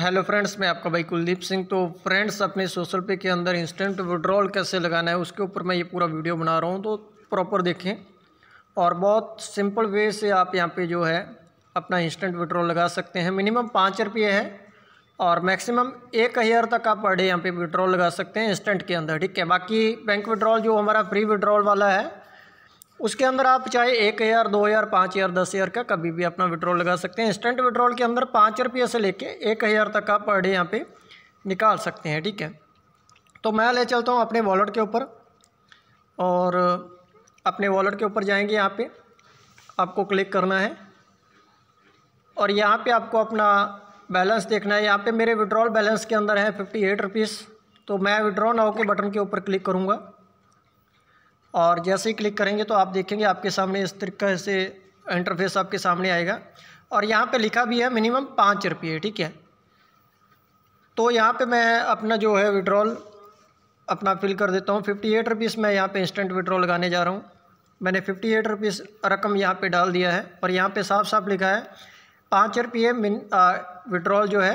hello friends मैं आपका भाई कुलदीप सिंह तो फ्रेंड्स अपने सोशल पे के अंदर इंस्टेंट विड्रॉल कैसे लगाना है उसके ऊपर मैं ये पूरा वीडियो बना रहा हूँ तो प्रॉपर देखें और बहुत सिंपल वे से आप यहाँ पे जो है अपना इंस्टेंट विड्रॉल लगा सकते हैं मिनिमम पाँच रुपये है और मैक्सिमम एक हज़ार तक आप पर डे यहाँ पर विड्रॉल लगा सकते हैं इंस्टेंट के अंदर ठीक है बाकी बैंक विड्रॉल जो हमारा फ्री विड्रॉल वाला है उसके अंदर आप चाहे एक हज़ार दो हज़ार पाँच हज़ार दस हज़ार का कभी भी अपना विड्रॉल लगा सकते हैं इंस्टेंट विड्रॉल के अंदर पाँच रुपये से लेके एक हज़ार तक आप पर डे यहाँ पे निकाल सकते हैं ठीक है तो मैं ले चलता हूँ अपने वॉलेट के ऊपर और अपने वॉलेट के ऊपर जाएंगे यहाँ पे आपको क्लिक करना है और यहाँ पर आपको अपना बैलेंस देखना है यहाँ पर मेरे विड्रॉल बैलेंस के अंदर है फिफ्टी एट रुपीज़ तो मैं विड्रॉ ना के बटन के ऊपर क्लिक करूँगा और जैसे ही क्लिक करेंगे तो आप देखेंगे आपके सामने इस तरीके से इंटरफेस आपके सामने आएगा और यहाँ पे लिखा भी है मिनिमम पाँच रुपये ठीक है तो यहाँ पे मैं अपना जो है विड्रॉल अपना फिल कर देता हूँ फिफ्टी एट रुपीज़ मैं यहाँ पे इंस्टेंट विड्रॉल लगाने जा रहा हूँ मैंने फिफ्टी एट रुपीज़ रकम यहाँ पे डाल दिया है और यहाँ पे साफ साफ लिखा है पाँच रुपये मिन विड्रॉल जो है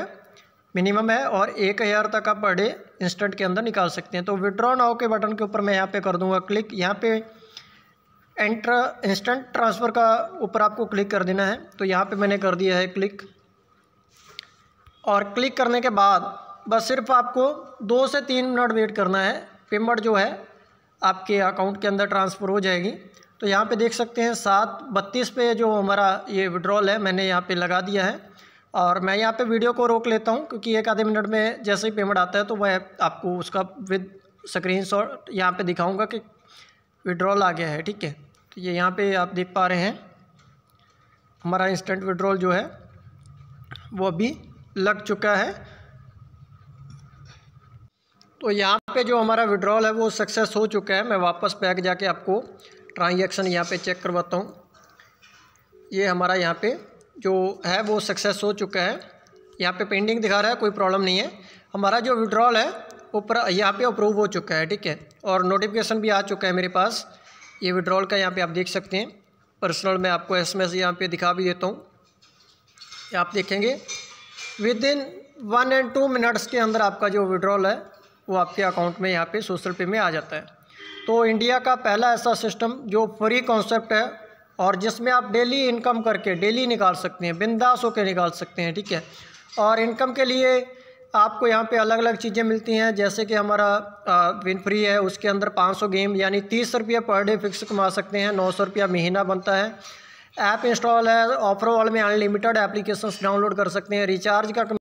मिनिमम है और एक हज़ार तक का पर डे इंस्टेंट के अंदर निकाल सकते हैं तो विड्रॉ नाव के बटन के ऊपर मैं यहाँ पे कर दूंगा क्लिक यहाँ पे एंट्र इंस्टेंट ट्रांसफ़र का ऊपर आपको क्लिक कर देना है तो यहाँ पे मैंने कर दिया है क्लिक और क्लिक करने के बाद बस सिर्फ आपको दो से तीन मिनट वेट करना है पेमेंट जो है आपके अकाउंट के अंदर ट्रांसफ़र हो जाएगी तो यहाँ पर देख सकते हैं सात बत्तीस पे जो हमारा ये विड्रॉल है मैंने यहाँ पर लगा दिया है और मैं यहाँ पे वीडियो को रोक लेता हूँ क्योंकि एक आधे मिनट में जैसे ही पेमेंट आता है तो वह आपको उसका विद स्क्रीन शॉट यहाँ पर दिखाऊँगा कि विड्रॉल आ गया है ठीक है तो ये यहाँ पर आप देख पा रहे हैं हमारा इंस्टेंट विड्रॉल जो है वो अभी लग चुका है तो यहाँ पे जो हमारा विड्रॉल है वो सक्सेस हो चुका है मैं वापस बैग जाके आपको ट्रांजैक्शन यहाँ पे चेक करवाता हूँ ये हमारा यहाँ पे जो है वो सक्सेस हो चुका है यहाँ पे पेंडिंग दिखा रहा है कोई प्रॉब्लम नहीं है हमारा जो विड्रॉल है ऊपर यहाँ पे अप्रूव हो चुका है ठीक है और नोटिफिकेशन भी आ चुका है मेरे पास ये विड्रॉल का यहाँ पे आप देख सकते हैं पर्सनल मैं आपको एस एम एस यहाँ पर दिखा भी देता हूँ आप देखेंगे within one and two minutes के अंदर आपका जो विड्रॉल है वो आपके अकाउंट में यहाँ पर सोशल पे में आ जाता है तो इंडिया का पहला ऐसा सिस्टम जो फ्री कॉन्सेप्ट है और जिसमें आप डेली इनकम करके डेली निकाल सकते हैं बिंदास होकर निकाल सकते हैं ठीक है और इनकम के लिए आपको यहाँ पे अलग अलग चीज़ें मिलती हैं जैसे कि हमारा विन फ्री है उसके अंदर 500 गेम यानी तीस रुपया पर डे फिक्स कमा सकते हैं नौ सौ रुपया महीना बनता है ऐप इंस्टॉल है ऑफर वॉल में अनलिमिटेड एप्लीकेशंस डाउनलोड कर सकते हैं रिचार्ज का